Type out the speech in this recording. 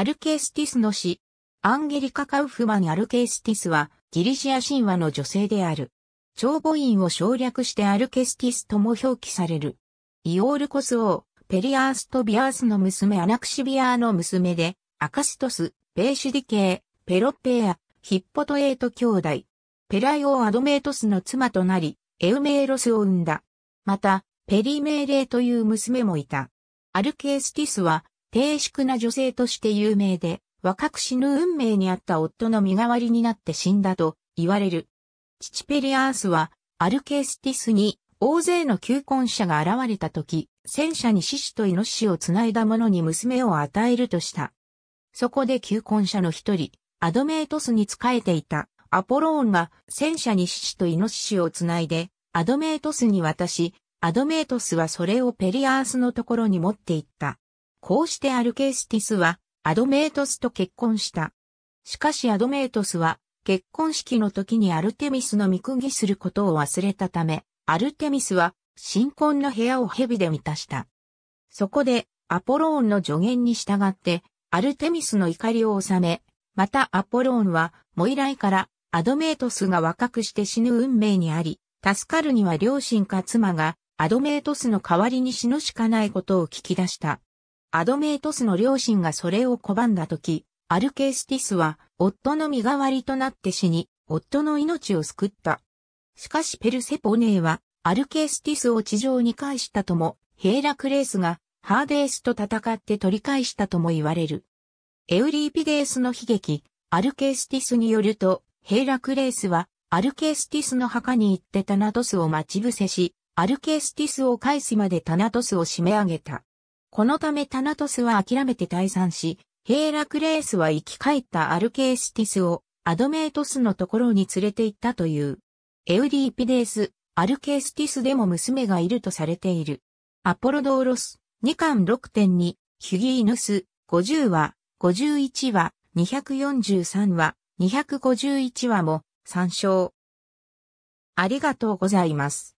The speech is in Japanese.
アルケースティスの死。アンゲリカ・カウフマン・アルケースティスはギリシア神話の女性である。長母院を省略してアルケスティスとも表記される。イオールコス王、ペリアースとビアースの娘アナクシビアーの娘で、アカストス、ベーシュディ系、ペロッペア、ヒッポトエート兄弟、ペライオ・アドメートスの妻となり、エウメーロスを生んだ。また、ペリメーレーという娘もいた。アルケースティスは低粛な女性として有名で、若く死ぬ運命にあった夫の身代わりになって死んだと言われる。父ペリアースは、アルケースティスに大勢の求婚者が現れた時、戦車に獅子とイノシシを繋いだ者に娘を与えるとした。そこで求婚者の一人、アドメートスに仕えていたアポローンが戦車に獅子とイノシシを繋いで、アドメートスに渡し、アドメートスはそれをペリアースのところに持って行った。こうしてアルケースティスはアドメートスと結婚した。しかしアドメートスは結婚式の時にアルテミスの見くぎすることを忘れたため、アルテミスは新婚の部屋を蛇で満たした。そこでアポローンの助言に従ってアルテミスの怒りを収め、またアポローンはモイライからアドメートスが若くして死ぬ運命にあり、助かるには両親か妻がアドメートスの代わりに死ぬしかないことを聞き出した。アドメイトスの両親がそれを拒んだ時、アルケスティスは夫の身代わりとなって死に、夫の命を救った。しかしペルセポネーはアルケスティスを地上に返したとも、ヘーラクレースがハーデースと戦って取り返したとも言われる。エウリーピデースの悲劇、アルケスティスによると、ヘーラクレースはアルケスティスの墓に行ってタナトスを待ち伏せし、アルケスティスを返すまでタナトスを締め上げた。このためタナトスは諦めて退散し、ヘーラクレースは生き返ったアルケーシティスをアドメートスのところに連れて行ったという。エウディピデース、アルケースティスでも娘がいるとされている。アポロドーロス、2巻6.2、ヒュギーヌス、50話、51話、243話、251話も参照。ありがとうございます。